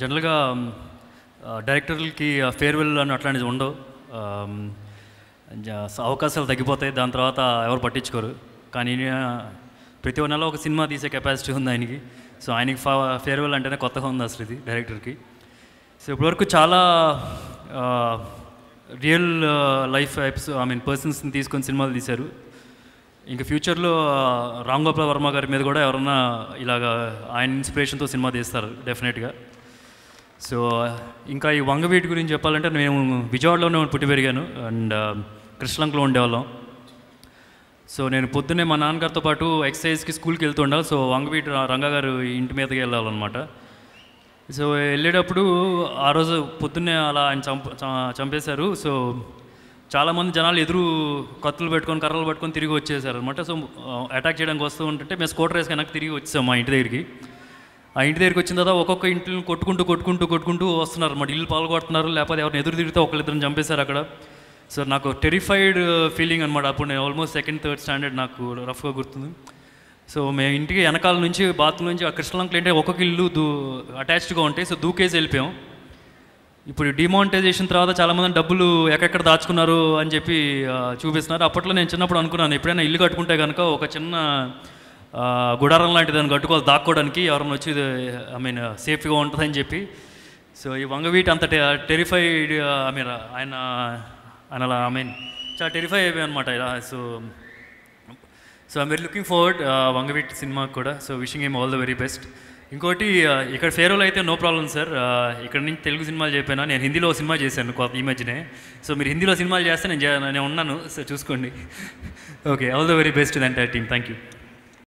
జనరల్గా డైరెక్టర్లకి ఫేర్వెల్ అని అట్లాంటిది ఉండవు అవకాశాలు తగ్గిపోతాయి దాని తర్వాత ఎవరు పట్టించుకోరు కానీ ప్రతి నెల ఒక సినిమా తీసే కెపాసిటీ ఉంది ఆయనకి సో ఆయనకి ఫేర్వెల్ అంటేనే కొత్తగా ఉంది అసలు ఇది డైరెక్టర్కి సో ఇప్పటివరకు చాలా రియల్ లైఫ్ ఎపిసో ఐ మీన్ పర్సన్స్ని తీసుకొని సినిమాలు తీశారు ఇంకా ఫ్యూచర్లో రామ్ గోపాల్ వర్మ గారి మీద కూడా ఎవరన్నా ఇలాగ ఆయన ఇన్స్పిరేషన్తో సినిమా తీస్తారు డెఫినెట్గా సో ఇంకా ఈ వంగవీటి గురించి చెప్పాలంటే నేను విజయవాడలోనే పుట్టి పెరిగాను అండ్ కృష్ణంలో ఉండేవాళ్ళం సో నేను పొద్దున్నే మా నాన్నగారితో పాటు ఎక్సర్సైజ్కి స్కూల్కి ఉండాలి సో వంగవీటి రంగగారు ఇంటి మీదకి వెళ్ళాలన్నమాట సో వెళ్ళేటప్పుడు ఆ రోజు పొద్దున్నే అలా ఆయన చంప చంపేశారు సో చాలామంది జనాలు ఎదురు కత్తులు పెట్టుకొని కర్రలు పెట్టుకొని తిరిగి వచ్చేసారు అనమాట సో అటాక్ చేయడానికి వస్తూ ఉంటుంటే మేము స్కూటర్ వేసుకొని నాకు తిరిగి వచ్చాము మా ఇంటి దగ్గరికి ఆ ఇంటి దగ్గరికి వచ్చిన తర్వాత ఒక్కొక్క ఇంటిని కొట్టుకుంటూ కొట్టుకుంటూ కొట్టుకుంటూ వస్తున్నారు అన్నమాట ఇల్లు పాల్గొడుతున్నారు లేకపోతే ఎవరిని ఎదురు తిరిగితే ఒకళ్ళిద్దరిని చంపేశారు అక్కడ సో నాకు టెరిఫైడ్ ఫీలింగ్ అనమాట అప్పుడు నేను ఆల్మోస్ట్ సెకండ్ థర్డ్ స్టాండర్డ్ నాకు రఫ్గా గుర్తుంది సో మేము ఇంటికి వెనకాల నుంచి బాత్రూమ్ నుంచి ఆ కృష్ణలంకలు ఏంటంటే ఒక్కొక్క ఇల్లు దూ అటాచ్డ్గా ఉంటాయి సో దూకేసి వెళ్ళిపోయాం ఇప్పుడు డిమానిటైజేషన్ తర్వాత చాలామంది డబ్బులు ఎక్కడెక్కడ దాచుకున్నారు అని చెప్పి చూపిస్తున్నారు అప్పట్లో నేను చిన్నప్పుడు అనుకున్నాను ఎప్పుడైనా ఇల్లు కట్టుకుంటే కనుక ఒక చిన్న గుడారం లాంటి దాన్ని కట్టుకోవాలి దాక్కోవడానికి ఎవరైనా వచ్చి ఐ మీన్ సేఫ్గా ఉంటుందని చెప్పి సో ఈ వంగవీటి అంత టెరిఫైడ్ ఐ మీన్ ఆయన ఆయన ఐ మీన్ చాలా టెరిఫై అయిపోయి అనమాట so so I very looking forward Vangaveeti సినిమాకి కూడా so wishing them all the very best ఇంకోటి ఇక్కడ ఫేర్వెల్ అయితే నో ప్రాబ్లం సార్ ఇక్కడ నుంచి తెలుగు సినిమాలు చెప్పాను నేను హిందీలో సినిమా చేశాను ఈ మధ్యనే సో మీరు హిందీలో సినిమాలు చేస్తే నేను నేను ఉన్నాను సో చూసుకోండి okay all the very best దంటే టీమ్ థ్యాంక్ యూ